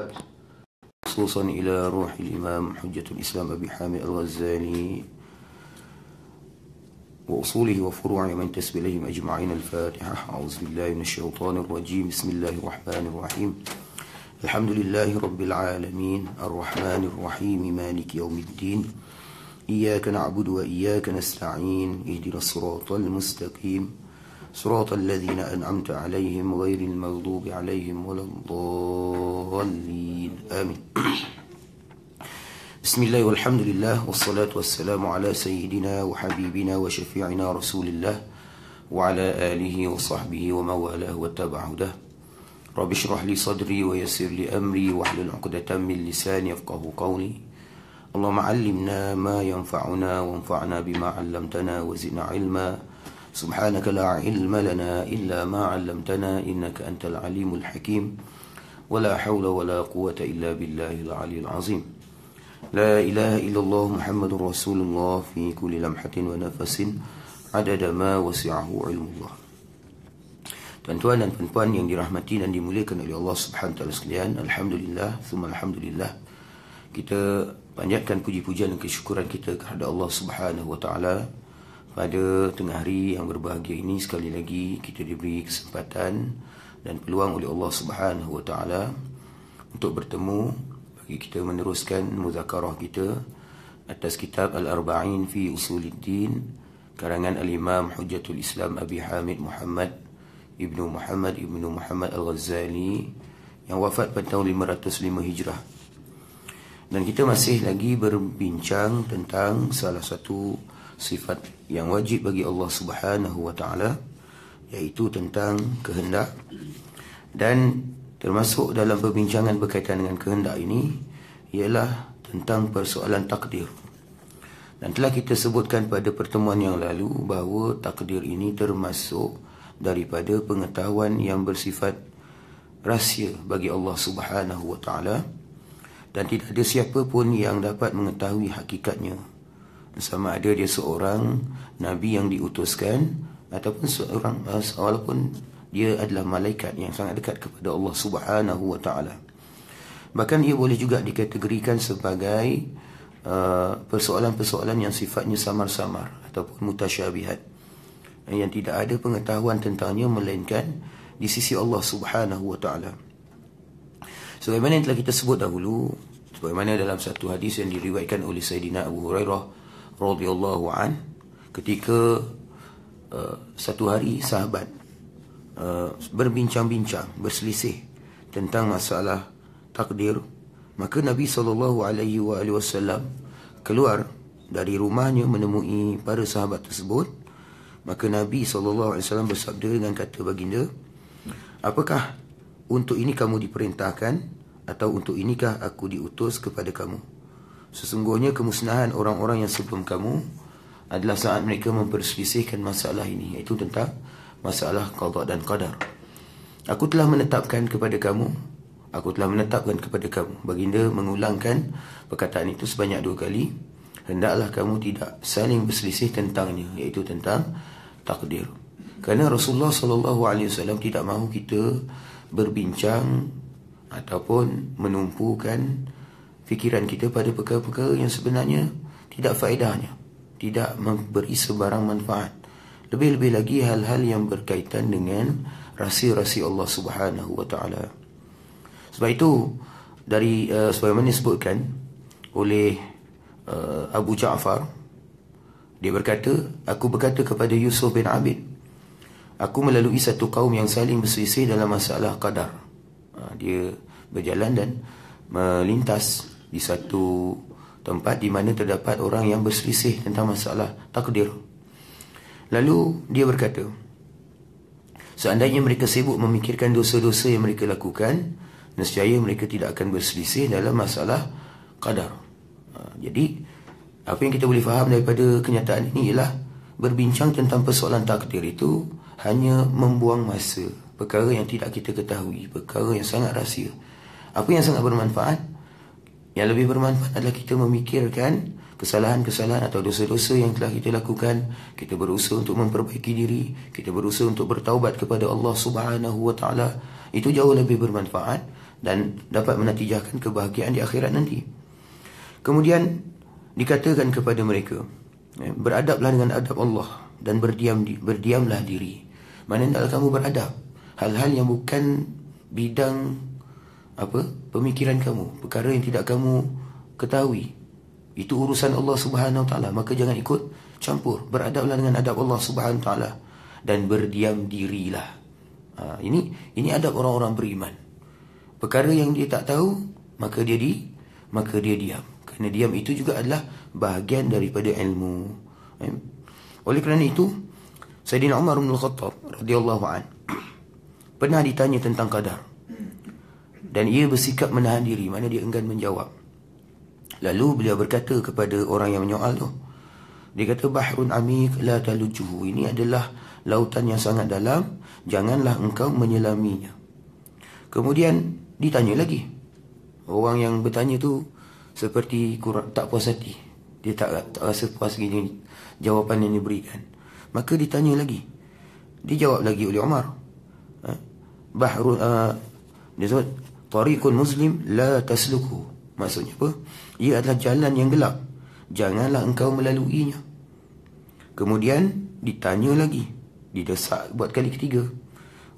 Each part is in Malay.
وبعد خصوصا إلى روح الإمام حجة الإسلام أبي حامد الغزالي وأصوله وفروعه من تسب إليهم أجمعين الفاتحة أعوذ بالله من الشيطان الرجيم بسم الله الرحمن الرحيم الحمد لله رب العالمين الرحمن الرحيم مالك يوم الدين إياك نعبد وإياك نستعين اهدنا الصراط المستقيم صراط الذين أنعمت عليهم غير المغضوب عليهم ولا الضالين آمين بسم الله والحمد لله والصلاة والسلام على سيدنا وحبيبنا وشفيعنا رسول الله وعلى آله وصحبه ومن والاه واتبع هداه رب اشرح لي صدري ويسر لي أمري واحلل عقدة من لساني يفقه قولي اللهم علمنا ما ينفعنا وانفعنا بما علمتنا وزدنا علما سبحانك لا علم لنا إلا ما علمتنا إنك أنت العليم الحكيم ولا حول ولا قوة إلا بالله العلي العظيم لا إله إلا الله محمد رسول الله في كل لمحة ونفس عدد ما وسعه علم الله Tuan-tuan dan puan-puan yang dirahmati dan dimuliakan oleh Allah Subhanahu taala sekalian, alhamdulillah, thumma alhamdulillah. Kita panjatkan puji-pujian dan kesyukuran kita kepada Allah Subhanahu wa taala pada tengah hari yang berbahagia ini sekali lagi kita diberi kesempatan dan peluang oleh Allah Subhanahu Wa Taala untuk bertemu bagi kita meneruskan muzakarah kita atas kitab Al-Arba'in fi Usuluddin karangan Al-Imam Hujjatul Islam Abi Hamid Muhammad Ibnu Muhammad Ibnu Muhammad Al-Ghazali yang wafat pada tahun 505 Hijrah. Dan kita masih lagi berbincang tentang salah satu sifat yang wajib bagi Allah Subhanahu wa taala iaitu tentang kehendak dan termasuk dalam perbincangan berkaitan dengan kehendak ini ialah tentang persoalan takdir. Dan telah kita sebutkan pada pertemuan yang lalu bahawa takdir ini termasuk daripada pengetahuan yang bersifat rahsia bagi Allah Subhanahu wa taala dan tidak ada siapa pun yang dapat mengetahui hakikatnya sama ada dia seorang nabi yang diutuskan ataupun seorang eh, walaupun dia adalah malaikat yang sangat dekat kepada Allah Subhanahu wa taala bahkan ia boleh juga dikategorikan sebagai uh, persoalan-persoalan yang sifatnya samar-samar ataupun mutasyabihat eh, yang tidak ada pengetahuan tentangnya melainkan di sisi Allah Subhanahu wa taala sebagaimana yang telah kita sebut dahulu sebagaimana dalam satu hadis yang diriwayatkan oleh Sayyidina Abu Hurairah radhiyallahu an ketika uh, satu hari sahabat uh, berbincang-bincang berselisih tentang masalah takdir maka Nabi sallallahu alaihi wasallam keluar dari rumahnya menemui para sahabat tersebut maka Nabi sallallahu alaihi wasallam bersabda dengan kata baginda apakah untuk ini kamu diperintahkan atau untuk inikah aku diutus kepada kamu Sesungguhnya kemusnahan orang-orang yang sebelum kamu adalah saat mereka memperselisihkan masalah ini iaitu tentang masalah qada dan qadar. Aku telah menetapkan kepada kamu Aku telah menetapkan kepada kamu Baginda mengulangkan perkataan itu sebanyak dua kali Hendaklah kamu tidak saling berselisih tentangnya Iaitu tentang takdir Kerana Rasulullah SAW tidak mahu kita berbincang Ataupun menumpukan fikiran kita pada perkara-perkara yang sebenarnya tidak faedahnya tidak memberi sebarang manfaat lebih-lebih lagi hal-hal yang berkaitan dengan rahsia-rahsia Allah Subhanahu wa taala sebab itu dari uh, eh, mana disebutkan oleh uh, Abu Jaafar, dia berkata aku berkata kepada Yusuf bin Abid aku melalui satu kaum yang saling berselisih dalam masalah qadar uh, dia berjalan dan melintas di satu tempat di mana terdapat orang yang berselisih tentang masalah takdir. Lalu dia berkata, seandainya mereka sibuk memikirkan dosa-dosa yang mereka lakukan, nescaya mereka tidak akan berselisih dalam masalah qadar. Ha, jadi, apa yang kita boleh faham daripada kenyataan ini ialah berbincang tentang persoalan takdir itu hanya membuang masa perkara yang tidak kita ketahui, perkara yang sangat rahsia. Apa yang sangat bermanfaat yang lebih bermanfaat adalah kita memikirkan kesalahan-kesalahan atau dosa-dosa yang telah kita lakukan, kita berusaha untuk memperbaiki diri, kita berusaha untuk bertaubat kepada Allah Subhanahu wa taala. Itu jauh lebih bermanfaat dan dapat menatijahkan kebahagiaan di akhirat nanti. Kemudian dikatakan kepada mereka, ya, beradablah dengan adab Allah dan berdiam berdiamlah diri. Mana hendak kamu beradab? Hal-hal yang bukan bidang apa pemikiran kamu perkara yang tidak kamu ketahui itu urusan Allah Subhanahu taala maka jangan ikut campur beradablah dengan adab Allah Subhanahu taala dan berdiam dirilah ha, ini ini adab orang-orang beriman perkara yang dia tak tahu maka dia di maka dia diam kerana diam itu juga adalah bahagian daripada ilmu ha, ya. oleh kerana itu Sayyidina Umar bin Khattab radhiyallahu an pernah ditanya tentang qadar dan ia bersikap menahan diri Mana dia enggan menjawab Lalu beliau berkata kepada orang yang menyoal tu Dia kata Bahrun amik la talujuhu Ini adalah lautan yang sangat dalam Janganlah engkau menyelaminya Kemudian ditanya lagi Orang yang bertanya tu Seperti kurang, tak puas hati Dia tak, tak rasa puas gini Jawapan yang diberikan Maka ditanya lagi Dijawab lagi oleh Omar ha? Bahrun uh, Dia sebut tariqun muslim la tasluku maksudnya apa ia adalah jalan yang gelap janganlah engkau melaluinya kemudian ditanya lagi didesak buat kali ketiga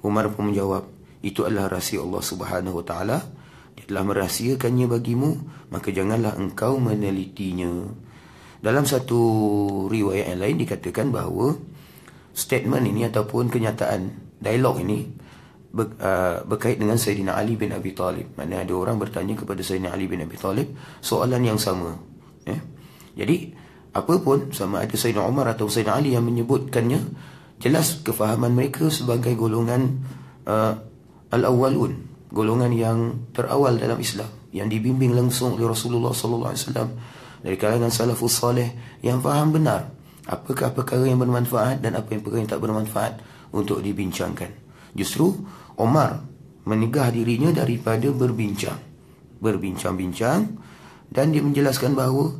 Umar pun menjawab itu adalah rahsia Allah Subhanahu wa taala dia telah merahsiakannya bagimu maka janganlah engkau menelitinya dalam satu riwayat yang lain dikatakan bahawa statement ini ataupun kenyataan dialog ini ber, uh, berkait dengan Sayyidina Ali bin Abi Talib. Maksudnya ada orang bertanya kepada Sayyidina Ali bin Abi Talib soalan yang sama. Eh? Jadi, apapun sama ada Sayyidina Umar atau Sayyidina Ali yang menyebutkannya, jelas kefahaman mereka sebagai golongan uh, al-awwalun. Golongan yang terawal dalam Islam. Yang dibimbing langsung oleh Rasulullah SAW dari kalangan salafus salih yang faham benar apakah perkara yang bermanfaat dan apa yang perkara yang tak bermanfaat untuk dibincangkan. Justru Omar menegah dirinya daripada berbincang berbincang-bincang dan dia menjelaskan bahawa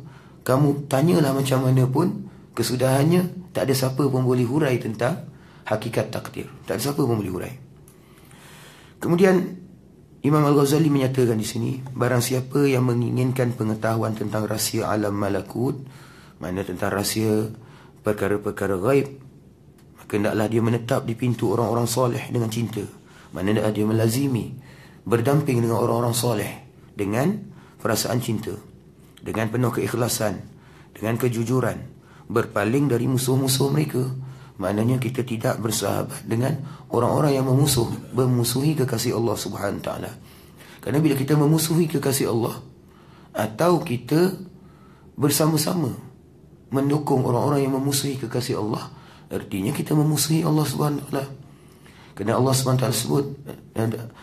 kamu tanyalah macam mana pun kesudahannya tak ada siapa pun boleh hurai tentang hakikat takdir tak ada siapa pun boleh hurai kemudian Imam Al-Ghazali menyatakan di sini barang siapa yang menginginkan pengetahuan tentang rahsia alam malakut mana tentang rahsia perkara-perkara gaib, maka dia menetap di pintu orang-orang soleh dengan cinta Maknanya dia melazimi Berdamping dengan orang-orang soleh Dengan perasaan cinta Dengan penuh keikhlasan Dengan kejujuran Berpaling dari musuh-musuh mereka Maknanya kita tidak bersahabat dengan orang-orang yang memusuh Memusuhi kekasih Allah SWT Kerana bila kita memusuhi kekasih Allah Atau kita bersama-sama Mendukung orang-orang yang memusuhi kekasih Allah Artinya kita memusuhi Allah SWT kerana Allah SWT sebut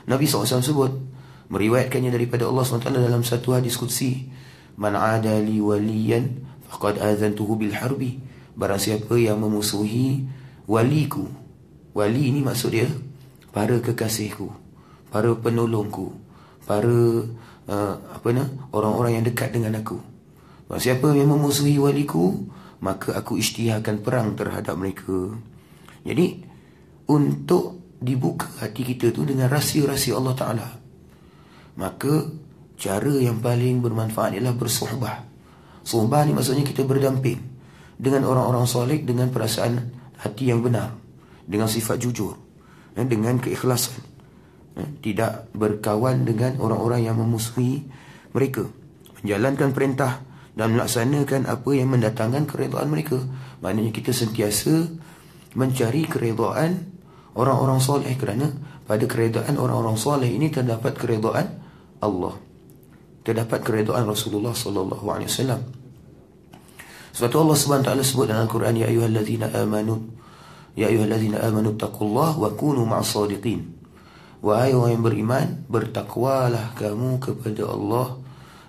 Nabi SAW sebut Meriwayatkannya daripada Allah SWT dalam satu hadis kudsi Man adali waliyan faqad azantuhu bilharbi Barang siapa yang memusuhi waliku Wali ini maksud dia Para kekasihku Para penolongku Para uh, apa na, orang-orang yang dekat dengan aku Barang siapa yang memusuhi waliku Maka aku isytiharkan perang terhadap mereka Jadi untuk dibuka hati kita tu dengan rahsia-rahsia Allah Ta'ala Maka cara yang paling bermanfaat ialah bersuhbah Suhbah ni maksudnya kita berdamping Dengan orang-orang solek dengan perasaan hati yang benar Dengan sifat jujur eh, Dengan keikhlasan eh, Tidak berkawan dengan orang-orang yang memusuhi mereka Menjalankan perintah dan melaksanakan apa yang mendatangkan keredaan mereka Maknanya kita sentiasa mencari keredaan orang-orang soleh kerana pada keredaan orang-orang soleh ini terdapat keredaan Allah. Terdapat keredaan Rasulullah sallallahu alaihi wasallam. Sebab Allah Subhanahu taala sebut dalam Al-Quran ya ayyuhallazina amanu ya ayyuhallazina amanu taqullaha wa kunu ma'as sadiqin. Wahai orang yang beriman, bertakwalah kamu kepada Allah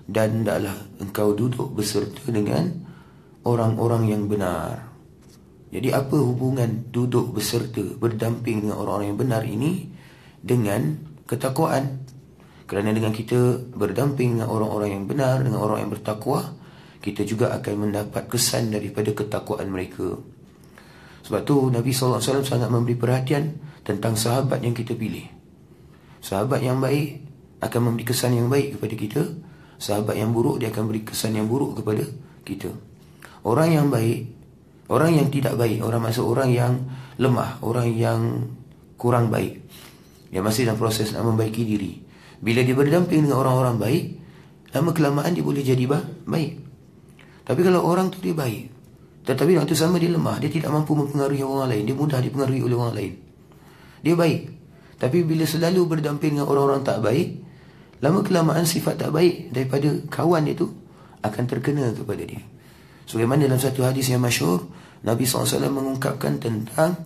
dan hendaklah engkau duduk beserta dengan orang-orang yang benar. Jadi apa hubungan duduk berserta berdamping dengan orang-orang yang benar ini dengan ketakwaan? Kerana dengan kita berdamping dengan orang-orang yang benar, dengan orang yang bertakwa, kita juga akan mendapat kesan daripada ketakwaan mereka. Sebab tu Nabi SAW sangat memberi perhatian tentang sahabat yang kita pilih. Sahabat yang baik akan memberi kesan yang baik kepada kita. Sahabat yang buruk, dia akan beri kesan yang buruk kepada kita. Orang yang baik Orang yang tidak baik Orang maksud orang yang lemah Orang yang kurang baik Yang masih dalam proses nak membaiki diri Bila dia berdamping dengan orang-orang baik Lama kelamaan dia boleh jadi baik Tapi kalau orang tu dia baik Tetapi orang tu sama dia lemah Dia tidak mampu mempengaruhi orang lain Dia mudah dipengaruhi oleh orang lain Dia baik Tapi bila selalu berdamping dengan orang-orang tak baik Lama kelamaan sifat tak baik daripada kawan dia tu akan terkena kepada dia. Sebagaimana dalam satu hadis yang masyhur Nabi SAW mengungkapkan tentang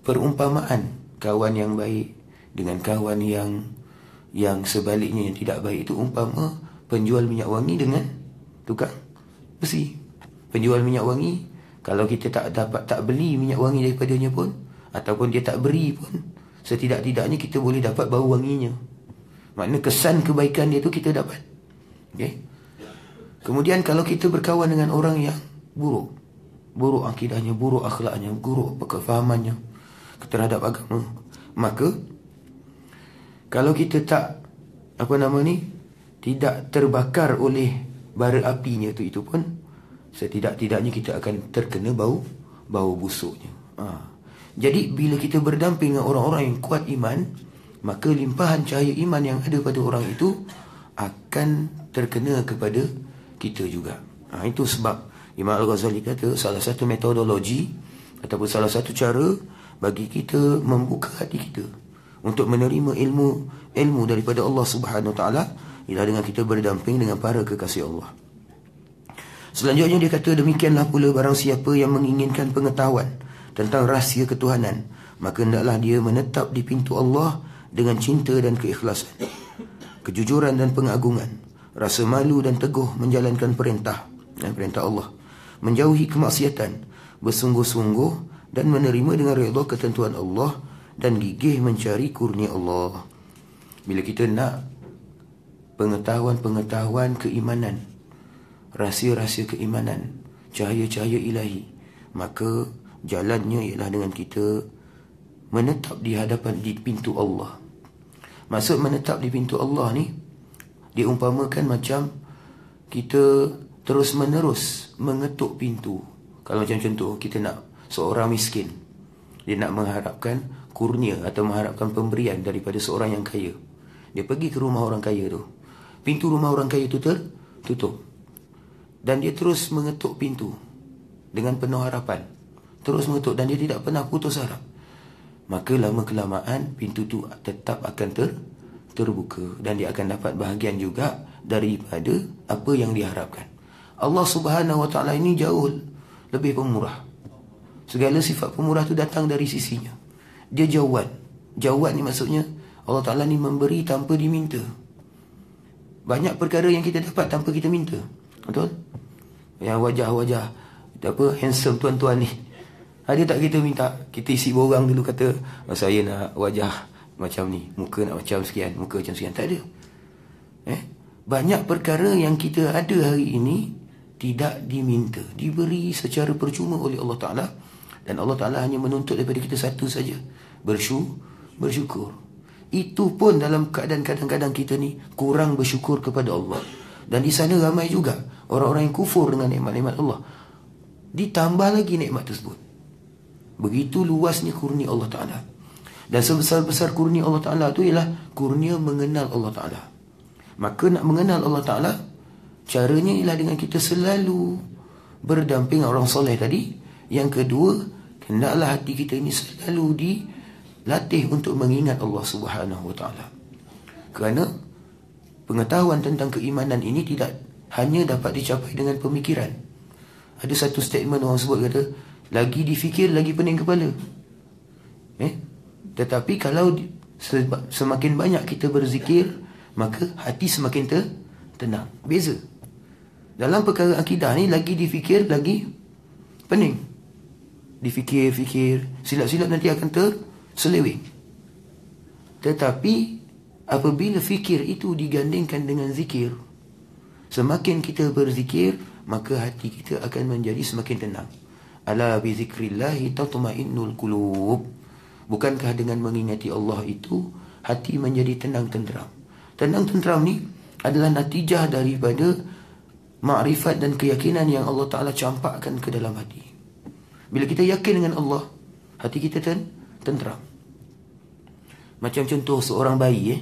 Perumpamaan Kawan yang baik Dengan kawan yang Yang sebaliknya yang tidak baik Itu umpama Penjual minyak wangi dengan Tukang Besi Penjual minyak wangi Kalau kita tak dapat Tak beli minyak wangi daripadanya pun Ataupun dia tak beri pun Setidak-tidaknya kita boleh dapat bau wanginya Maknanya kesan kebaikan dia tu kita dapat Okay Kemudian kalau kita berkawan dengan orang yang buruk Buruk akidahnya, buruk akhlaknya, buruk perkefahamannya Terhadap agama Maka Kalau kita tak Apa nama ni Tidak terbakar oleh bara apinya tu itu pun Setidak-tidaknya kita akan terkena bau Bau busuknya ha. Jadi bila kita berdamping dengan orang-orang yang kuat iman Maka limpahan cahaya iman yang ada pada orang itu Akan terkena kepada kita juga. Ha, itu sebab Imam Al-Ghazali kata salah satu metodologi ataupun salah satu cara bagi kita membuka hati kita untuk menerima ilmu ilmu daripada Allah Subhanahu Wa Taala ialah dengan kita berdamping dengan para kekasih Allah. Selanjutnya dia kata demikianlah pula barang siapa yang menginginkan pengetahuan tentang rahsia ketuhanan maka hendaklah dia menetap di pintu Allah dengan cinta dan keikhlasan kejujuran dan pengagungan rasa malu dan teguh menjalankan perintah dan eh, perintah Allah menjauhi kemaksiatan bersungguh-sungguh dan menerima dengan redha ketentuan Allah dan gigih mencari kurnia Allah bila kita nak pengetahuan-pengetahuan keimanan rahsia-rahsia keimanan cahaya-cahaya ilahi maka jalannya ialah dengan kita menetap di hadapan di pintu Allah maksud menetap di pintu Allah ni diumpamakan macam kita terus menerus mengetuk pintu kalau macam contoh kita nak seorang miskin dia nak mengharapkan kurnia atau mengharapkan pemberian daripada seorang yang kaya dia pergi ke rumah orang kaya tu pintu rumah orang kaya tu tertutup dan dia terus mengetuk pintu dengan penuh harapan terus mengetuk dan dia tidak pernah putus harap maka lama kelamaan pintu tu tetap akan ter terbuka dan dia akan dapat bahagian juga daripada apa yang diharapkan. Allah Subhanahu Wa Taala ini jauh lebih pemurah. Segala sifat pemurah itu datang dari sisinya. Dia jawad. Jawad ni maksudnya Allah Taala ni memberi tanpa diminta. Banyak perkara yang kita dapat tanpa kita minta. Betul? Yang wajah-wajah apa handsome tuan-tuan ni. ada ha, tak kita minta. Kita isi borang dulu kata oh, saya nak wajah macam ni muka nak macam sekian muka macam sekian tak ada eh banyak perkara yang kita ada hari ini tidak diminta diberi secara percuma oleh Allah Taala dan Allah Taala hanya menuntut daripada kita satu saja bersyukur bersyukur itu pun dalam keadaan kadang-kadang kita ni kurang bersyukur kepada Allah dan di sana ramai juga orang-orang yang kufur dengan nikmat-nikmat Allah ditambah lagi nikmat tersebut begitu luasnya kurni Allah Taala dan sebesar-besar kurnia Allah Ta'ala tu ialah kurnia mengenal Allah Ta'ala. Maka nak mengenal Allah Ta'ala, caranya ialah dengan kita selalu berdamping orang soleh tadi. Yang kedua, hendaklah hati kita ini selalu dilatih untuk mengingat Allah Subhanahu Wa Ta'ala. Kerana pengetahuan tentang keimanan ini tidak hanya dapat dicapai dengan pemikiran. Ada satu statement orang sebut kata, lagi difikir, lagi pening kepala. Eh, tetapi kalau semakin banyak kita berzikir, maka hati semakin ter tenang. Beza. Dalam perkara akidah ni lagi difikir lagi pening. Difikir-fikir, silap-silap nanti akan terselewing. Tetapi apabila fikir itu digandingkan dengan zikir, semakin kita berzikir, maka hati kita akan menjadi semakin tenang. Ala bi zikrillah tatma'innul qulub. Bukankah dengan mengingati Allah itu Hati menjadi tenang tenteram Tenang tenteram ni adalah natijah daripada Ma'rifat dan keyakinan yang Allah Ta'ala campakkan ke dalam hati Bila kita yakin dengan Allah Hati kita ten tenteram Macam contoh seorang bayi eh?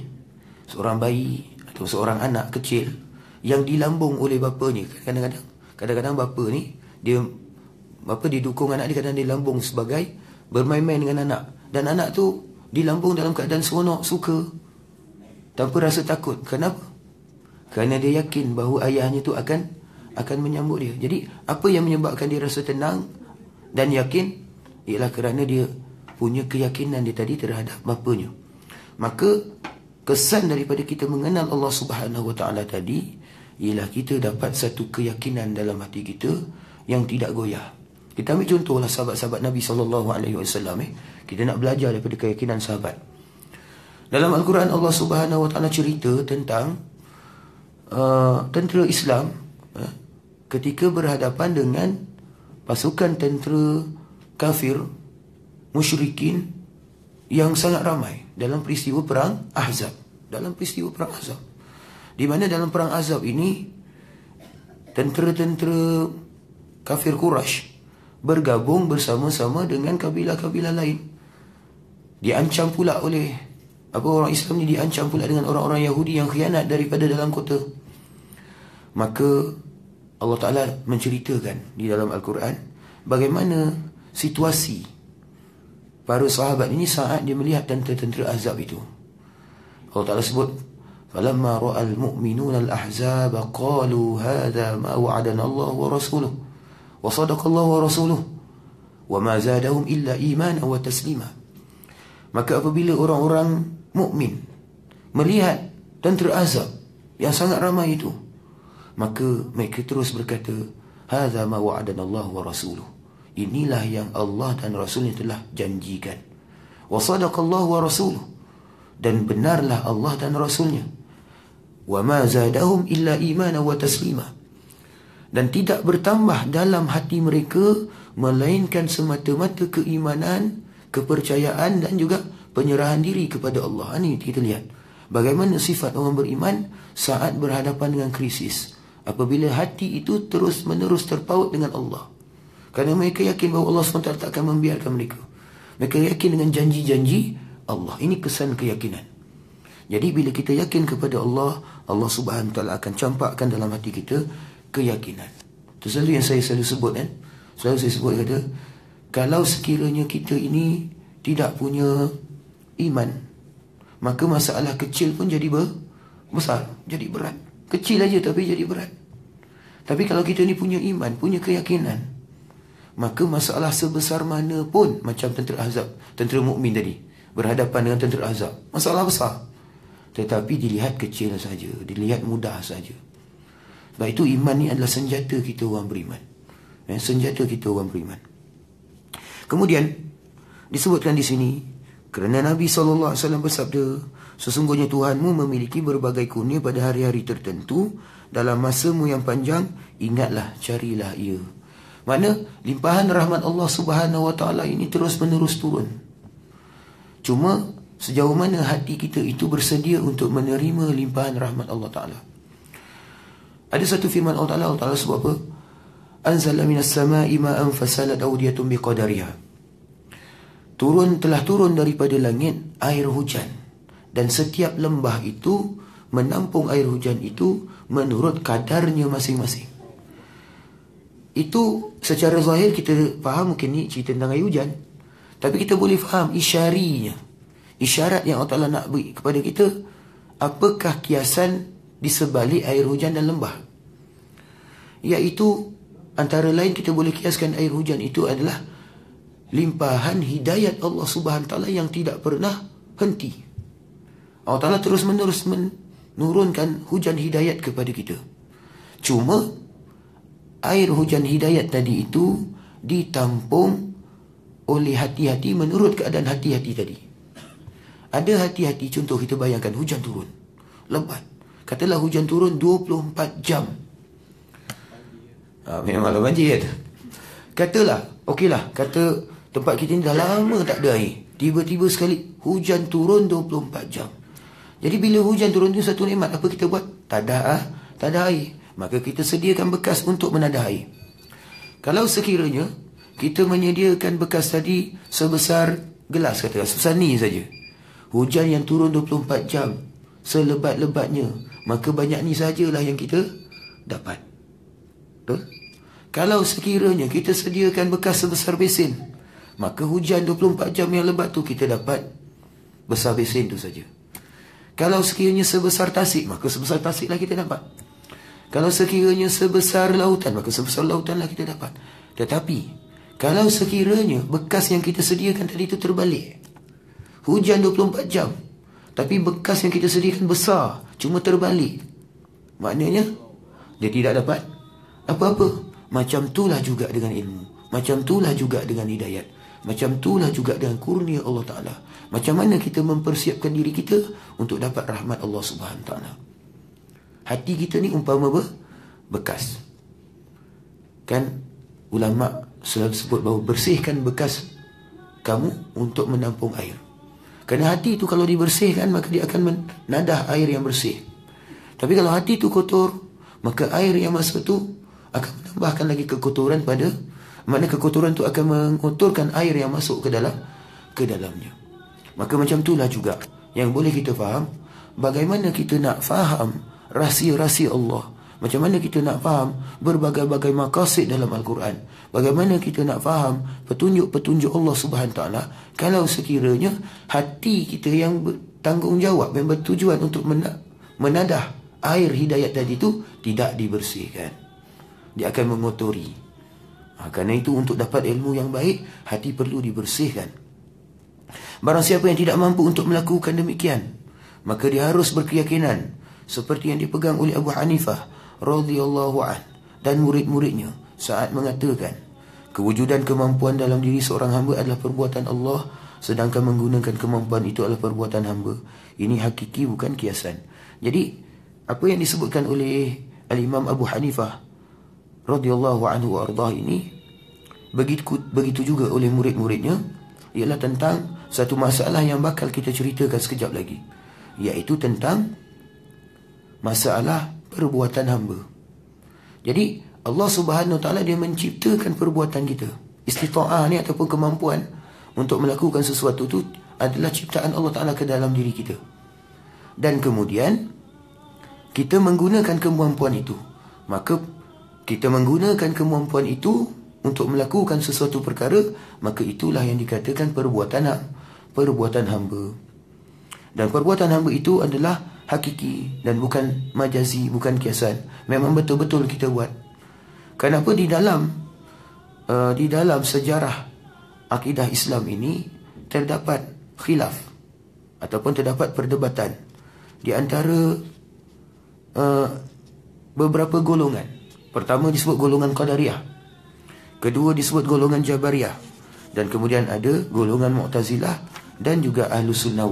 Seorang bayi atau seorang anak kecil Yang dilambung oleh bapanya kadang-kadang Kadang-kadang bapa ni Dia apa dia dukung anak dia kadang-kadang dilambung sebagai Bermain-main dengan anak dan anak tu dilambung dalam keadaan seronok, suka. Tanpa rasa takut. Kenapa? Kerana dia yakin bahawa ayahnya tu akan akan menyambut dia. Jadi, apa yang menyebabkan dia rasa tenang dan yakin? Ialah kerana dia punya keyakinan dia tadi terhadap bapanya. Maka, kesan daripada kita mengenal Allah Subhanahu SWT tadi, ialah kita dapat satu keyakinan dalam hati kita yang tidak goyah. Kita ambil contohlah sahabat-sahabat Nabi sallallahu alaihi wasallam eh. Kita nak belajar daripada keyakinan sahabat. Dalam al-Quran Allah Subhanahu wa taala cerita tentang uh, tentera Islam eh, ketika berhadapan dengan pasukan tentera kafir musyrikin yang sangat ramai dalam peristiwa perang Ahzab. Dalam peristiwa perang Ahzab. Di mana dalam perang Ahzab ini tentera-tentera kafir Quraisy bergabung bersama-sama dengan kabilah-kabilah lain. Diancam pula oleh apa orang Islam ni diancam pula dengan orang-orang Yahudi yang khianat daripada dalam kota. Maka Allah Taala menceritakan di dalam Al-Quran bagaimana situasi para sahabat ini saat dia melihat tentera-tentera azab itu. Allah Taala sebut falamma ra'al mu'minuna الْأَحْزَابَ قَالُوا هَذَا hadha ma wa'adana Allah وصدق wa ورسوله وما زادهم إلا إيمانا وتسليما maka apabila orang-orang mukmin melihat dan terazab yang sangat ramai itu maka mereka terus berkata hadza ma wa'adana Allah wa rasuluhu inilah yang Allah dan rasulnya telah janjikan wa sadaqa Allah wa Rasuluh, dan benarlah Allah dan rasulnya wa ma zadahum illa imana wa taslimah dan tidak bertambah dalam hati mereka melainkan semata-mata keimanan, kepercayaan dan juga penyerahan diri kepada Allah. Ini ha, kita lihat. Bagaimana sifat orang beriman saat berhadapan dengan krisis? Apabila hati itu terus-menerus terpaut dengan Allah. Kerana mereka yakin bahawa Allah SWT tak akan membiarkan mereka. Mereka yakin dengan janji-janji Allah. Ini kesan keyakinan. Jadi bila kita yakin kepada Allah, Allah Subhanahu Wa Taala akan campakkan dalam hati kita keyakinan. Itu selalu yang saya selalu sebut kan. Selalu saya sebut kata, kalau sekiranya kita ini tidak punya iman, maka masalah kecil pun jadi ber besar, jadi berat. Kecil aja tapi jadi berat. Tapi kalau kita ni punya iman, punya keyakinan, maka masalah sebesar mana pun macam tentera azab, tentera mukmin tadi berhadapan dengan tentera azab, masalah besar. Tetapi dilihat kecil saja, dilihat mudah saja. Sebab itu iman ni adalah senjata kita orang beriman. Eh, senjata kita orang beriman. Kemudian disebutkan di sini kerana Nabi sallallahu alaihi wasallam bersabda, sesungguhnya Tuhanmu memiliki berbagai kurnia pada hari-hari tertentu dalam masamu yang panjang, ingatlah, carilah ia. Mana limpahan rahmat Allah Subhanahu wa taala ini terus-menerus turun. Cuma sejauh mana hati kita itu bersedia untuk menerima limpahan rahmat Allah taala. Ada satu firman Allah Ta'ala Allah Ta'ala sebut apa? Anzala minas sama'i ma'an fasalat awdiyatun biqadariha Turun telah turun daripada langit air hujan Dan setiap lembah itu Menampung air hujan itu Menurut kadarnya masing-masing Itu secara zahir kita faham mungkin ni cerita tentang air hujan Tapi kita boleh faham isyarinya Isyarat yang Allah Ta'ala nak beri kepada kita Apakah kiasan di sebalik air hujan dan lembah. Iaitu antara lain kita boleh kiaskan air hujan itu adalah limpahan hidayat Allah Subhanahu taala yang tidak pernah henti. Allah Taala terus menerus menurunkan hujan hidayat kepada kita. Cuma air hujan hidayat tadi itu ditampung oleh hati-hati menurut keadaan hati-hati tadi. Ada hati-hati contoh kita bayangkan hujan turun lebat. Katalah hujan turun 24 jam ha, ah, Memanglah banjir Katalah Okeylah Kata tempat kita ni dah lama tak ada air Tiba-tiba sekali Hujan turun 24 jam Jadi bila hujan turun tu satu nikmat Apa kita buat? Tak ada, ha? Ah, tak ada air Maka kita sediakan bekas untuk menadah air Kalau sekiranya Kita menyediakan bekas tadi Sebesar gelas kata Sebesar ni saja Hujan yang turun 24 jam Selebat-lebatnya maka banyak ni sajalah yang kita dapat. Betul? Kalau sekiranya kita sediakan bekas sebesar besin, maka hujan 24 jam yang lebat tu kita dapat besar besin tu saja. Kalau sekiranya sebesar tasik, maka sebesar tasiklah kita dapat. Kalau sekiranya sebesar lautan, maka sebesar lautanlah kita dapat. Tetapi, kalau sekiranya bekas yang kita sediakan tadi itu terbalik. Hujan 24 jam. Tapi bekas yang kita sediakan besar. Cuma terbalik Maknanya Dia tidak dapat Apa-apa Macam itulah juga dengan ilmu Macam itulah juga dengan hidayat Macam itulah juga dengan kurnia Allah Ta'ala Macam mana kita mempersiapkan diri kita Untuk dapat rahmat Allah Subhanahu Ta'ala Hati kita ni umpama apa? Bekas Kan Ulama' selalu sebut bahawa bersihkan bekas kamu untuk menampung air. Kerana hati itu kalau dibersihkan maka dia akan menadah air yang bersih. Tapi kalau hati itu kotor, maka air yang masuk itu akan menambahkan lagi kekotoran pada mana kekotoran itu akan mengotorkan air yang masuk ke dalam ke dalamnya. Maka macam itulah juga yang boleh kita faham bagaimana kita nak faham rahsia-rahsia Allah. Macam mana kita nak faham berbagai-bagai makasih dalam Al-Quran? Bagaimana kita nak faham petunjuk-petunjuk Allah SWT kalau sekiranya hati kita yang bertanggungjawab dan bertujuan untuk menadah air hidayat tadi itu tidak dibersihkan. Dia akan mengotori. Ha, kerana itu untuk dapat ilmu yang baik, hati perlu dibersihkan. Barang siapa yang tidak mampu untuk melakukan demikian, maka dia harus berkeyakinan seperti yang dipegang oleh Abu Hanifah radhiyallahu an dan murid-muridnya saat mengatakan kewujudan kemampuan dalam diri seorang hamba adalah perbuatan Allah sedangkan menggunakan kemampuan itu adalah perbuatan hamba ini hakiki bukan kiasan jadi apa yang disebutkan oleh al-Imam Abu Hanifah radhiyallahu anhu wa ini begitu begitu juga oleh murid-muridnya ialah tentang satu masalah yang bakal kita ceritakan sekejap lagi iaitu tentang masalah perbuatan hamba. Jadi Allah Subhanahu taala dia menciptakan perbuatan kita. Istita'ah ni ataupun kemampuan untuk melakukan sesuatu tu adalah ciptaan Allah taala ke dalam diri kita. Dan kemudian kita menggunakan kemampuan itu. Maka kita menggunakan kemampuan itu untuk melakukan sesuatu perkara, maka itulah yang dikatakan perbuatan ha-, perbuatan hamba. Dan perbuatan hamba itu adalah hakiki dan bukan majazi, bukan kiasan. Memang betul-betul kita buat. Kenapa di dalam uh, di dalam sejarah akidah Islam ini terdapat khilaf ataupun terdapat perdebatan di antara uh, beberapa golongan. Pertama disebut golongan Qadariyah. Kedua disebut golongan Jabariyah. Dan kemudian ada golongan Mu'tazilah dan juga Ahlus Sunnah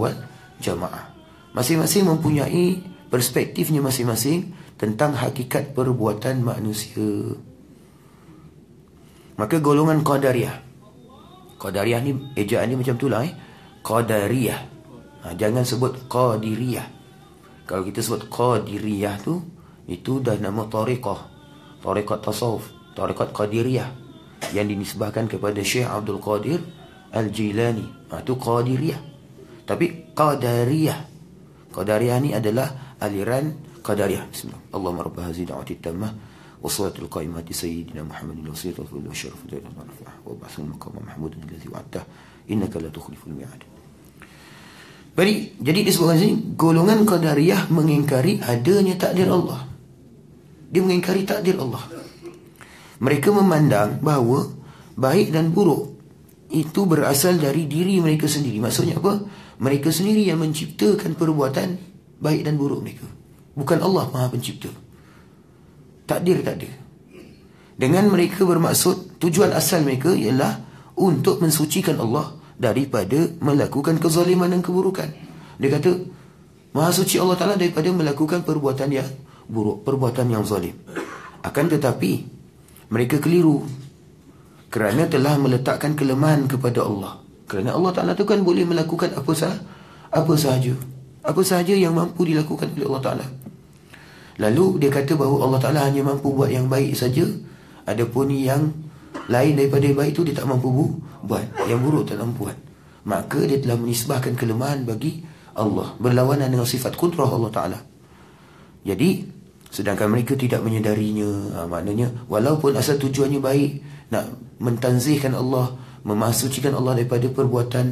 jamaah. Masing-masing mempunyai perspektifnya masing-masing tentang hakikat perbuatan manusia. Maka golongan Qadariyah. Qadariyah ni ejaan dia macam itulah eh. Qadariyah. Ha, jangan sebut Qadiriyah. Kalau kita sebut Qadiriyah tu itu dah nama tarekah. Tarekat tasawuf, tarekat Qadiriyah yang dinisbahkan kepada Syekh Abdul Qadir Al-Jilani. Ha, tu Qadiriyah. Tapi Qadariyah Qadariyah ni adalah aliran Qadariyah Bismillah, Allahumma rabbah hazidah wa titamah Wa salatul qaimati sayyidina Muhammadin wa sayyidina Muhammadin wa sayyidina Muhammadin wa sayyidina Muhammadin wa ba'athul maqam wa mahmudin alazhi wa'addah innaka la tukhliful mi'ad Baik, jadi disebutkan sini golongan Qadariyah mengingkari adanya takdir Allah. Dia mengingkari takdir Allah. Mereka memandang bahawa baik dan buruk itu berasal dari diri mereka sendiri. Maksudnya apa? Mereka sendiri yang menciptakan perbuatan baik dan buruk mereka. Bukan Allah maha pencipta. Takdir tak ada. Dengan mereka bermaksud tujuan asal mereka ialah untuk mensucikan Allah daripada melakukan kezaliman dan keburukan. Dia kata, maha suci Allah Ta'ala daripada melakukan perbuatan yang buruk, perbuatan yang zalim. Akan tetapi, mereka keliru kerana telah meletakkan kelemahan kepada Allah. Kerana Allah Ta'ala tu kan boleh melakukan apa sah Apa sahaja Apa sahaja yang mampu dilakukan oleh Allah Ta'ala Lalu dia kata bahawa Allah Ta'ala hanya mampu buat yang baik saja Ada Adapun yang lain daripada yang baik tu dia tak mampu buat Yang buruk tak mampu buat Maka dia telah menisbahkan kelemahan bagi Allah Berlawanan dengan sifat kudrah Allah Ta'ala Jadi Sedangkan mereka tidak menyedarinya ha, Maknanya Walaupun asal tujuannya baik Nak mentanzihkan Allah memasucikan Allah daripada perbuatan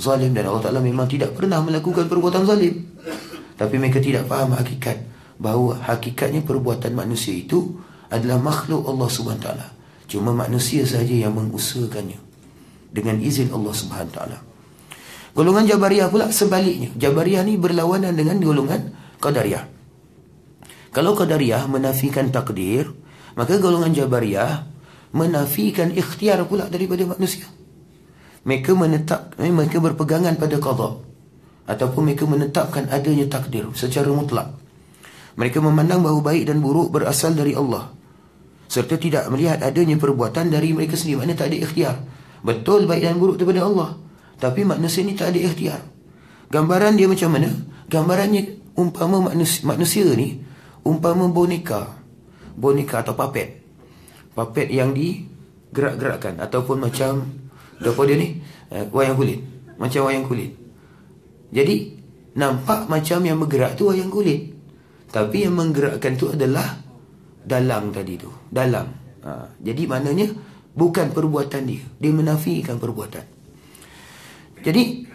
zalim dan Allah Taala memang tidak pernah melakukan perbuatan zalim. Tapi mereka tidak faham hakikat bahawa hakikatnya perbuatan manusia itu adalah makhluk Allah Subhanahu Taala. Cuma manusia saja yang mengusahakannya dengan izin Allah Subhanahu Taala. Golongan Jabariyah pula sebaliknya. Jabariyah ni berlawanan dengan golongan Qadariyah. Kalau Qadariyah menafikan takdir, maka golongan Jabariyah menafikan ikhtiar pula daripada manusia mereka menetap eh, mereka berpegangan pada qada ataupun mereka menetapkan adanya takdir secara mutlak mereka memandang bahawa baik dan buruk berasal dari Allah serta tidak melihat adanya perbuatan dari mereka sendiri maknanya tak ada ikhtiar betul baik dan buruk daripada Allah tapi manusia ni tak ada ikhtiar gambaran dia macam mana gambarannya umpama manusia, manusia ni umpama boneka boneka atau puppet puppet yang digerak-gerakkan ataupun macam Lepas dia ni uh, Wayang kulit Macam wayang kulit Jadi Nampak macam yang bergerak tu wayang kulit Tapi yang menggerakkan tu adalah Dalang tadi tu Dalang ha. Jadi maknanya Bukan perbuatan dia Dia menafikan perbuatan Jadi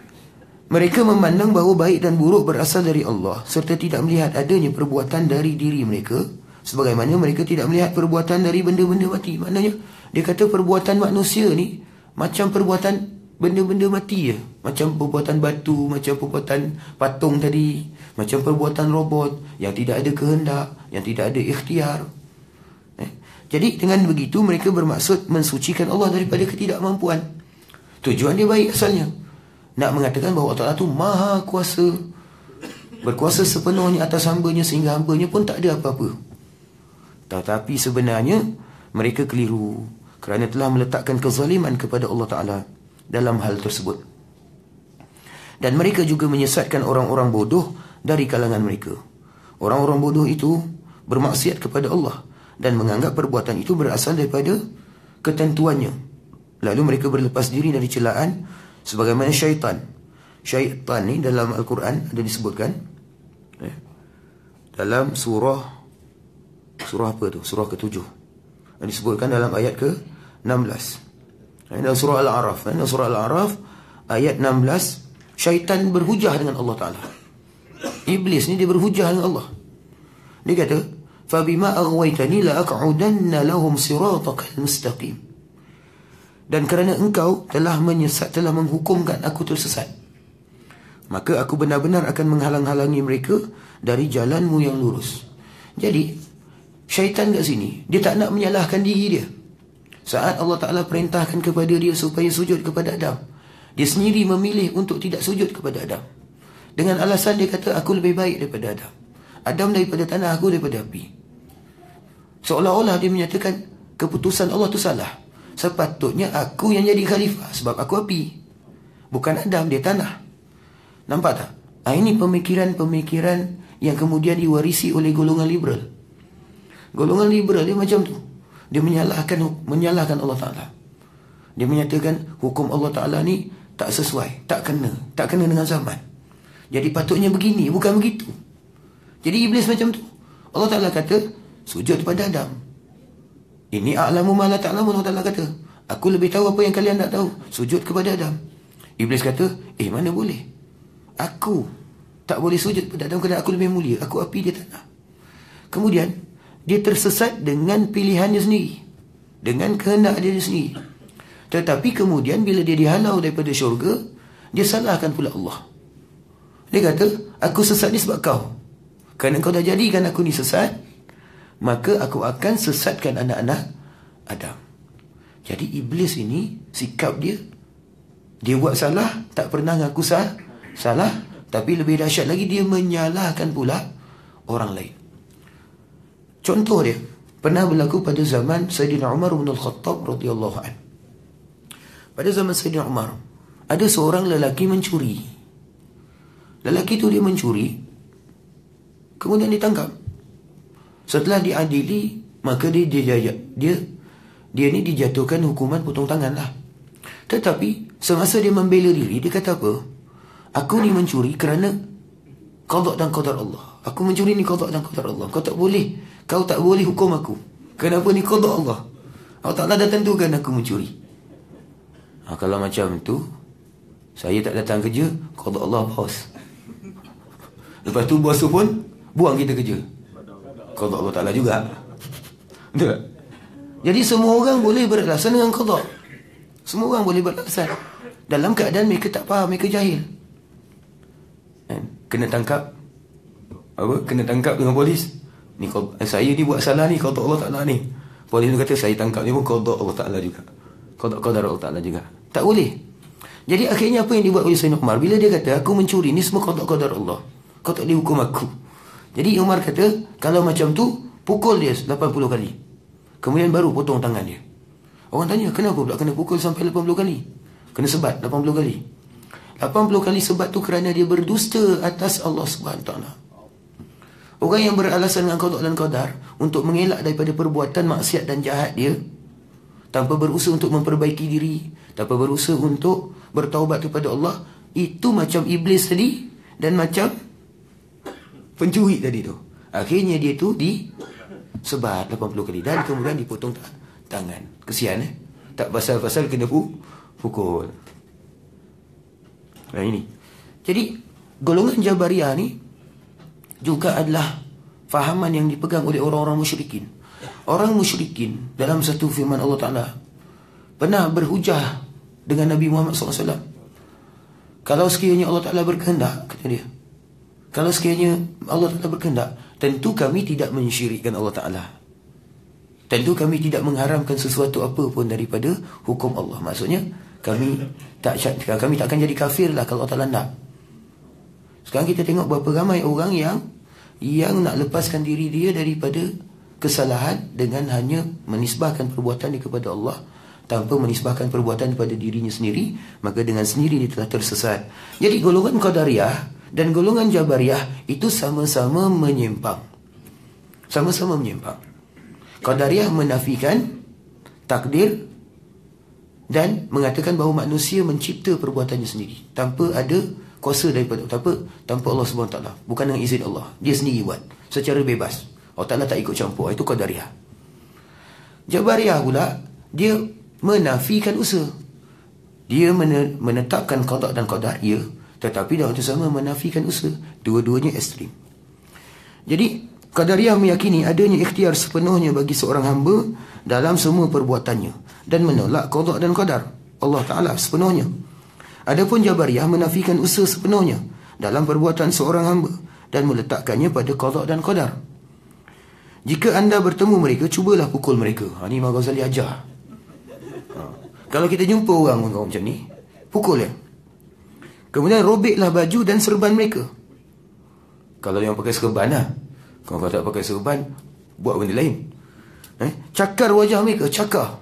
mereka memandang bahawa baik dan buruk berasal dari Allah serta tidak melihat adanya perbuatan dari diri mereka sebagaimana mereka tidak melihat perbuatan dari benda-benda mati. Maknanya dia kata perbuatan manusia ni macam perbuatan benda-benda mati je macam perbuatan batu macam perbuatan patung tadi macam perbuatan robot yang tidak ada kehendak yang tidak ada ikhtiar eh? jadi dengan begitu mereka bermaksud mensucikan Allah daripada ketidakmampuan tujuan dia baik asalnya nak mengatakan bahawa Allah Ta'ala tu maha kuasa berkuasa sepenuhnya atas hambanya sehingga hambanya pun tak ada apa-apa tetapi sebenarnya mereka keliru kerana telah meletakkan kezaliman kepada Allah Ta'ala dalam hal tersebut. Dan mereka juga menyesatkan orang-orang bodoh dari kalangan mereka. Orang-orang bodoh itu bermaksiat kepada Allah dan menganggap perbuatan itu berasal daripada ketentuannya. Lalu mereka berlepas diri dari celaan sebagaimana syaitan. Syaitan ni dalam Al-Quran ada disebutkan eh, dalam surah surah apa tu? Surah ketujuh. Ada Disebutkan dalam ayat ke 16 Ini surah Al-Araf Ini surah Al-Araf Ayat 16 Syaitan berhujah dengan Allah Ta'ala Iblis ni dia berhujah dengan Allah Dia kata فَبِمَا أَغْوَيْتَنِي لَأَكْعُدَنَّ lahum صِرَاطَكَ الْمُسْتَقِيمِ dan kerana engkau telah menyesat telah menghukumkan aku tersesat maka aku benar-benar akan menghalang-halangi mereka dari jalanmu yang lurus jadi syaitan kat sini dia tak nak menyalahkan diri dia Saat Allah Ta'ala perintahkan kepada dia supaya sujud kepada Adam Dia sendiri memilih untuk tidak sujud kepada Adam Dengan alasan dia kata aku lebih baik daripada Adam Adam daripada tanah aku daripada api Seolah-olah dia menyatakan keputusan Allah tu salah Sepatutnya aku yang jadi khalifah sebab aku api Bukan Adam dia tanah Nampak tak? Nah, ini pemikiran-pemikiran yang kemudian diwarisi oleh golongan liberal Golongan liberal dia macam tu dia menyalahkan menyalahkan Allah Taala. Dia menyatakan hukum Allah Taala ni tak sesuai, tak kena, tak kena dengan zaman. Jadi patutnya begini, bukan begitu. Jadi iblis macam tu. Allah Taala kata sujud kepada Adam. Ini a'lamu ma la ta'lamu Allah Taala kata. Aku lebih tahu apa yang kalian tak tahu. Sujud kepada Adam. Iblis kata, "Eh, mana boleh? Aku tak boleh sujud kepada Adam kerana aku lebih mulia. Aku api dia tanah." Kemudian dia tersesat dengan pilihannya sendiri dengan kehendak dia sendiri tetapi kemudian bila dia dihalau daripada syurga dia salahkan pula Allah dia kata aku sesat ni sebab kau kerana kau dah jadikan aku ni sesat maka aku akan sesatkan anak-anak Adam jadi iblis ini sikap dia dia buat salah tak pernah ngaku salah salah tapi lebih dahsyat lagi dia menyalahkan pula orang lain Contoh dia pernah berlaku pada zaman Sayyidina Umar bin Al-Khattab radhiyallahu an. Pada zaman Sayyidina Umar ada seorang lelaki mencuri. Lelaki itu dia mencuri kemudian ditangkap. Setelah diadili maka dia dijajak Dia dia ni dijatuhkan hukuman potong tangan lah. Tetapi semasa dia membela diri dia kata apa? Aku ni mencuri kerana qada dan qadar Allah. Aku mencuri ni qada dan qadar Allah. Kau tak boleh kau tak boleh hukum aku Kenapa ni kodok Allah Allah Ta'ala dah tentukan aku mencuri ha, Kalau macam tu Saya tak datang kerja Kodok Allah bos Lepas tu bos tu pun Buang kita kerja Kodok Allah Ta'ala juga Betul tak? Jadi semua orang boleh beralasan dengan kodok Semua orang boleh beralasan Dalam keadaan mereka tak faham Mereka jahil kan? Kena tangkap apa? Kena tangkap dengan polis ni eh, saya ni buat salah ni qada Allah Taala ni polis tu kata saya tangkap ni pun qada Allah Taala juga qada qadar Allah Taala juga tak boleh jadi akhirnya apa yang dibuat oleh Sayyidina Umar bila dia kata aku mencuri ni semua qada qadar Allah kau tak dihukum aku jadi Umar kata kalau macam tu pukul dia 80 kali kemudian baru potong tangan dia orang tanya kenapa pula kena pukul sampai 80 kali kena sebat 80 kali 80 kali sebat tu kerana dia berdusta atas Allah Subhanahu Wa Orang yang beralasan dengan kodok dan kodar Untuk mengelak daripada perbuatan maksiat dan jahat dia Tanpa berusaha untuk memperbaiki diri Tanpa berusaha untuk bertaubat kepada Allah Itu macam iblis tadi Dan macam Pencuri tadi tu Akhirnya dia tu di Sebat 80 kali Dan kemudian dipotong tangan Kesian eh Tak pasal-pasal kena pu pukul Nah ini Jadi Golongan Jabariah ni juga adalah fahaman yang dipegang oleh orang-orang musyrikin. Orang musyrikin dalam satu firman Allah Taala pernah berhujah dengan Nabi Muhammad SAW. Kalau sekiranya Allah Taala berkehendak kata dia. Kalau sekiranya Allah Taala berkehendak, tentu kami tidak mensyirikkan Allah Taala. Tentu kami tidak mengharamkan sesuatu apa pun daripada hukum Allah. Maksudnya kami tak kami takkan jadi kafir lah kalau Allah Taala nak. Sekarang kita tengok berapa ramai orang yang yang nak lepaskan diri dia daripada kesalahan dengan hanya menisbahkan perbuatan dia kepada Allah tanpa menisbahkan perbuatan kepada dirinya sendiri maka dengan sendiri dia telah tersesat. Jadi golongan Qadariyah dan golongan Jabariyah itu sama-sama menyimpang. Sama-sama menyimpang. Qadariyah menafikan takdir dan mengatakan bahawa manusia mencipta perbuatannya sendiri tanpa ada kuasa daripada Allah. Tanpa, tanpa Allah SWT. Bukan dengan izin Allah. Dia sendiri buat. Secara bebas. Allah Ta'ala tak ikut campur. Itu Qadariyah. Jabariah pula, dia menafikan usaha. Dia menetapkan qadar dan qadar, ya. Tetapi dalam sama menafikan usaha. Dua-duanya ekstrim. Jadi, Qadariyah meyakini adanya ikhtiar sepenuhnya bagi seorang hamba dalam semua perbuatannya. Dan menolak qadar dan qadar. Allah Ta'ala Sepenuhnya. Adapun Jabariyah menafikan usaha sepenuhnya dalam perbuatan seorang hamba dan meletakkannya pada qadar dan qadar. Jika anda bertemu mereka, cubalah pukul mereka. Ha, ini Imam Ghazali ajar. Ha. Kalau kita jumpa orang, orang macam ni, pukul ya. Kemudian robeklah baju dan serban mereka. Kalau yang pakai serban lah. Kalau kau tak pakai serban, buat benda lain. Eh? Cakar wajah mereka, cakar.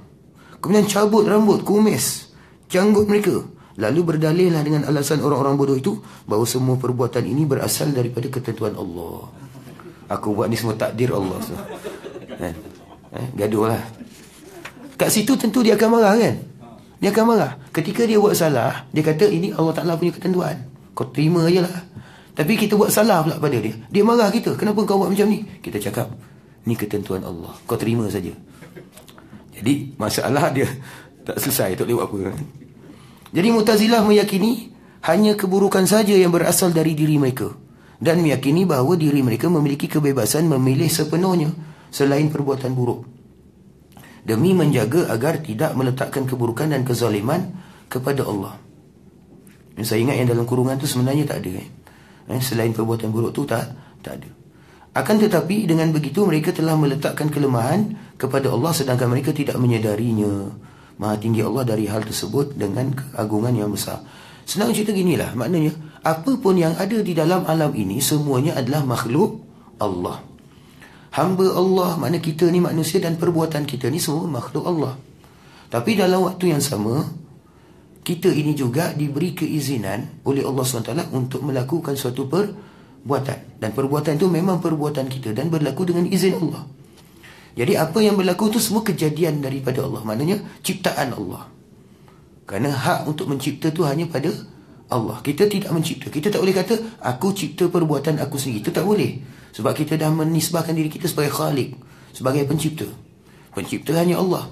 Kemudian cabut rambut, kumis. Janggut mereka. Lalu berdalilah dengan alasan orang-orang bodoh itu Bahawa semua perbuatan ini berasal daripada ketentuan Allah Aku buat ni semua takdir Allah so. eh, eh, Gaduh lah Kat situ tentu dia akan marah kan Dia akan marah Ketika dia buat salah Dia kata ini Allah Ta'ala punya ketentuan Kau terima je lah Tapi kita buat salah pula pada dia Dia marah kita Kenapa kau buat macam ni Kita cakap Ni ketentuan Allah Kau terima saja Jadi masalah dia Tak selesai tak boleh buat apa kan? Jadi Mu'tazilah meyakini hanya keburukan saja yang berasal dari diri mereka dan meyakini bahawa diri mereka memiliki kebebasan memilih sepenuhnya selain perbuatan buruk demi menjaga agar tidak meletakkan keburukan dan kezaliman kepada Allah. Dan saya ingat yang dalam kurungan tu sebenarnya tak ada. Eh? Eh, selain perbuatan buruk tu tak tak ada. Akan tetapi dengan begitu mereka telah meletakkan kelemahan kepada Allah sedangkan mereka tidak menyedarinya. Maha tinggi Allah dari hal tersebut dengan keagungan yang besar. Senang cerita ginilah. Maknanya, apa pun yang ada di dalam alam ini, semuanya adalah makhluk Allah. Hamba Allah, makna kita ni manusia dan perbuatan kita ni semua makhluk Allah. Tapi dalam waktu yang sama, kita ini juga diberi keizinan oleh Allah SWT untuk melakukan suatu perbuatan. Dan perbuatan itu memang perbuatan kita dan berlaku dengan izin Allah. Jadi apa yang berlaku tu semua kejadian daripada Allah. Maknanya ciptaan Allah. Kerana hak untuk mencipta tu hanya pada Allah. Kita tidak mencipta. Kita tak boleh kata aku cipta perbuatan aku sendiri. Itu tak boleh. Sebab kita dah menisbahkan diri kita sebagai khalik. Sebagai pencipta. Pencipta hanya Allah.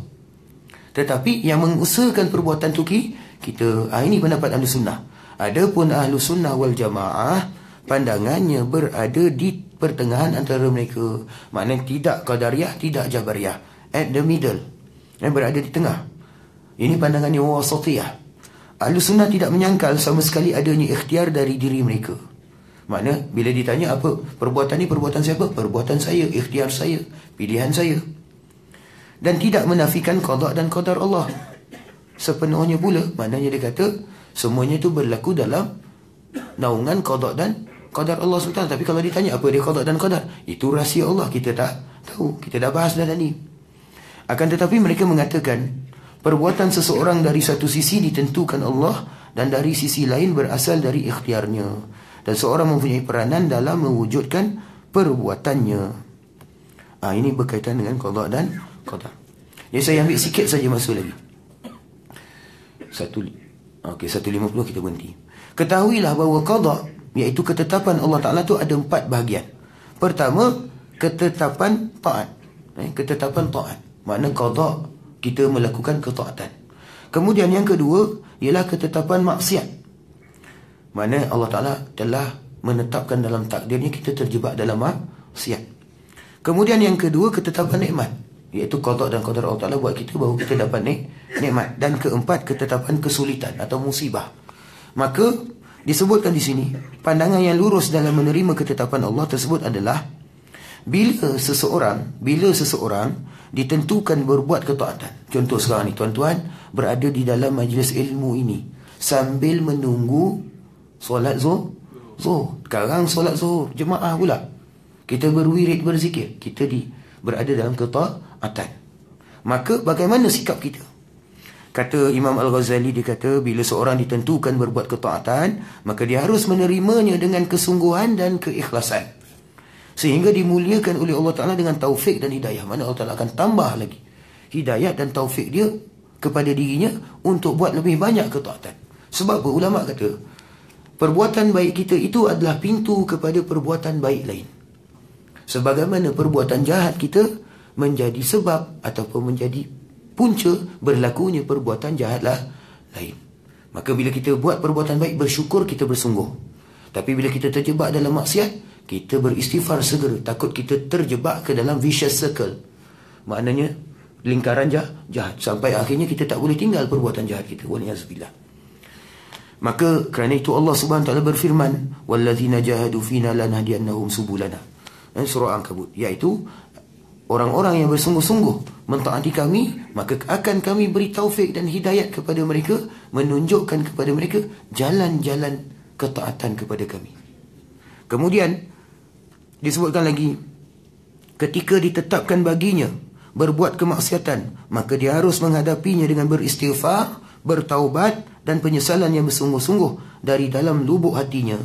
Tetapi yang mengusahakan perbuatan tu kita, ah, ini pendapat Ahlu Sunnah. Adapun Ahlu Sunnah wal Jamaah, pandangannya berada di pertengahan antara mereka. Maknanya tidak qadariyah, tidak jabariyah. At the middle. Yang berada di tengah. Ini pandangan yang wasatiyah. Ahlu sunnah tidak menyangkal sama sekali adanya ikhtiar dari diri mereka. Makna bila ditanya apa perbuatan ni perbuatan siapa? Perbuatan saya, ikhtiar saya, pilihan saya. Dan tidak menafikan qada dan qadar Allah. Sepenuhnya pula maknanya dia kata semuanya itu berlaku dalam naungan kodok dan qadar Allah SWT Tapi kalau ditanya apa dia qadar dan qadar Itu rahsia Allah kita tak tahu Kita dah bahas dah tadi Akan tetapi mereka mengatakan Perbuatan seseorang dari satu sisi ditentukan Allah Dan dari sisi lain berasal dari ikhtiarnya Dan seorang mempunyai peranan dalam mewujudkan perbuatannya ha, Ini berkaitan dengan qadar dan qadar Jadi ya, saya ambil sikit saja masuk lagi Satu Okey, 150 kita berhenti Ketahuilah bahawa qadar iaitu ketetapan Allah Taala tu ada empat bahagian. Pertama, ketetapan taat. Eh, ketetapan taat. Makna qada kita melakukan ketaatan. Kemudian yang kedua ialah ketetapan maksiat. Mana Allah Taala telah menetapkan dalam takdirnya kita terjebak dalam maksiat. Kemudian yang kedua ketetapan nikmat iaitu qada dan qadar Allah Taala buat kita bahawa kita dapat nikmat dan keempat ketetapan kesulitan atau musibah. Maka Disebutkan di sini Pandangan yang lurus dalam menerima ketetapan Allah tersebut adalah Bila seseorang Bila seseorang Ditentukan berbuat ketaatan Contoh sekarang ni tuan-tuan Berada di dalam majlis ilmu ini Sambil menunggu Solat zuhur Zuhur Sekarang solat zuhur Jemaah pula Kita berwirid berzikir Kita di Berada dalam ketaatan Maka bagaimana sikap kita kata Imam Al-Ghazali dia kata bila seorang ditentukan berbuat ketaatan maka dia harus menerimanya dengan kesungguhan dan keikhlasan sehingga dimuliakan oleh Allah Taala dengan taufik dan hidayah mana Allah Taala akan tambah lagi hidayah dan taufik dia kepada dirinya untuk buat lebih banyak ketaatan sebab apa ulama kata perbuatan baik kita itu adalah pintu kepada perbuatan baik lain sebagaimana perbuatan jahat kita menjadi sebab ataupun menjadi punca berlakunya perbuatan jahatlah lain. Maka bila kita buat perbuatan baik, bersyukur kita bersungguh. Tapi bila kita terjebak dalam maksiat, kita beristighfar segera. Takut kita terjebak ke dalam vicious circle. Maknanya, lingkaran jahat. Sampai akhirnya kita tak boleh tinggal perbuatan jahat kita. Waliyahzubillah. Maka kerana itu Allah subhanahu taala berfirman, وَالَّذِينَ جَهَدُوا فِينَا لَنَهْدِيَنَّهُمْ سُبُولَنَا Surah Angkabut. Iaitu, orang-orang yang bersungguh-sungguh mentaati kami maka akan kami beri taufik dan hidayat kepada mereka menunjukkan kepada mereka jalan-jalan ketaatan kepada kami kemudian disebutkan lagi ketika ditetapkan baginya berbuat kemaksiatan maka dia harus menghadapinya dengan beristighfar bertaubat dan penyesalan yang bersungguh-sungguh dari dalam lubuk hatinya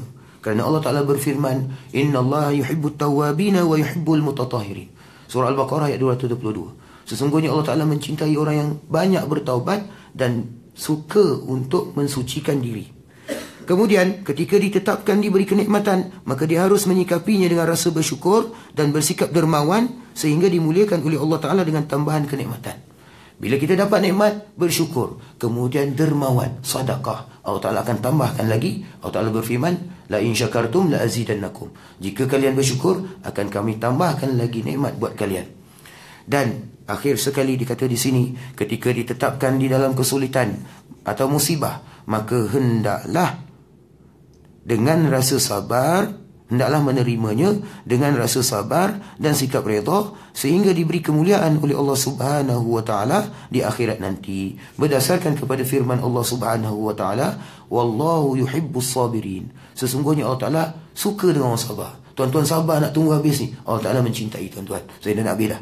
kerana Allah Taala berfirman innallaha yuhibbut tawwabina wa yuhibbul mutatahhirin Surah Al-Baqarah ayat 222. Sesungguhnya Allah Ta'ala mencintai orang yang banyak bertaubat dan suka untuk mensucikan diri. Kemudian ketika ditetapkan diberi kenikmatan, maka dia harus menyikapinya dengan rasa bersyukur dan bersikap dermawan sehingga dimuliakan oleh Allah Ta'ala dengan tambahan kenikmatan. Bila kita dapat nikmat, bersyukur. Kemudian dermawan, sadaqah. Allah Ta'ala akan tambahkan lagi Allah Ta'ala berfirman La in la azidannakum Jika kalian bersyukur Akan kami tambahkan lagi nikmat buat kalian Dan akhir sekali dikata di sini Ketika ditetapkan di dalam kesulitan Atau musibah Maka hendaklah Dengan rasa sabar Hendaklah menerimanya dengan rasa sabar dan sikap redha sehingga diberi kemuliaan oleh Allah Subhanahu wa taala di akhirat nanti berdasarkan kepada firman Allah Subhanahu wa taala wallahu yuhibbus sabirin sesungguhnya Allah taala suka dengan orang sabar tuan-tuan sabar nak tunggu habis ni Allah taala mencintai tuan-tuan saya dah nak bilah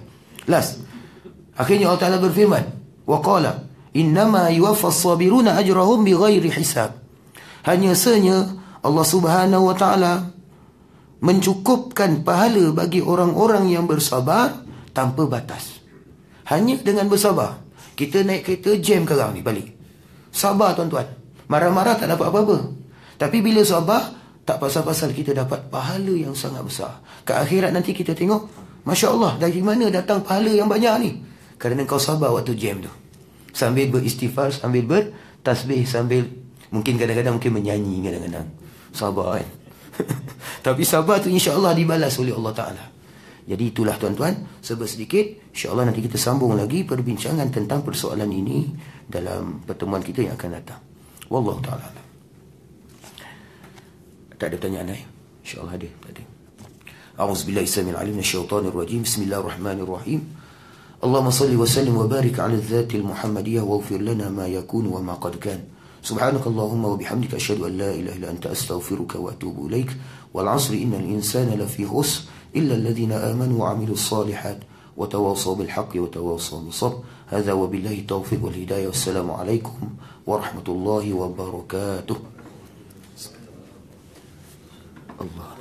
last akhirnya Allah taala berfirman wa qala innama yuwaffas sabiruna ajrahum bighairi hisab hanya senya Allah Subhanahu wa taala mencukupkan pahala bagi orang-orang yang bersabar tanpa batas. Hanya dengan bersabar. Kita naik kereta jam sekarang ni balik. Sabar tuan-tuan. Marah-marah tak dapat apa-apa. Tapi bila sabar, tak pasal-pasal kita dapat pahala yang sangat besar. Ke akhirat nanti kita tengok, Masya Allah, dari mana datang pahala yang banyak ni? Kerana kau sabar waktu jam tu. Sambil beristighfar, sambil bertasbih, sambil mungkin kadang-kadang mungkin menyanyi kadang-kadang. Sabar kan? Eh? Tapi sabar tu Allah dibalas oleh Allah Ta'ala. Jadi itulah tuan-tuan, sebab sedikit, Insya Allah nanti kita sambung lagi perbincangan tentang persoalan ini dalam pertemuan kita yang akan datang. Wallahu ta'ala. Tak ada pertanyaan lain? Insya Allah ada. Tak ada. A'udzu billahi samil alim minasyaitonir rajim. Bismillahirrahmanirrahim. Allahumma salli wa sallim wa barik ala dzatil muhammadiyah wa ufir lana ma yakunu wa ma qad kanu. سبحانك اللهم وبحمدك أشهد أن لا إله إلا أنت أستغفرك وأتوب إليك والعصر إن الإنسان لفي خسر إلا الذين آمنوا وعملوا الصالحات وتواصوا بالحق وتواصوا بالصبر هذا وبالله التوفيق والهداية والسلام عليكم ورحمة الله وبركاته الله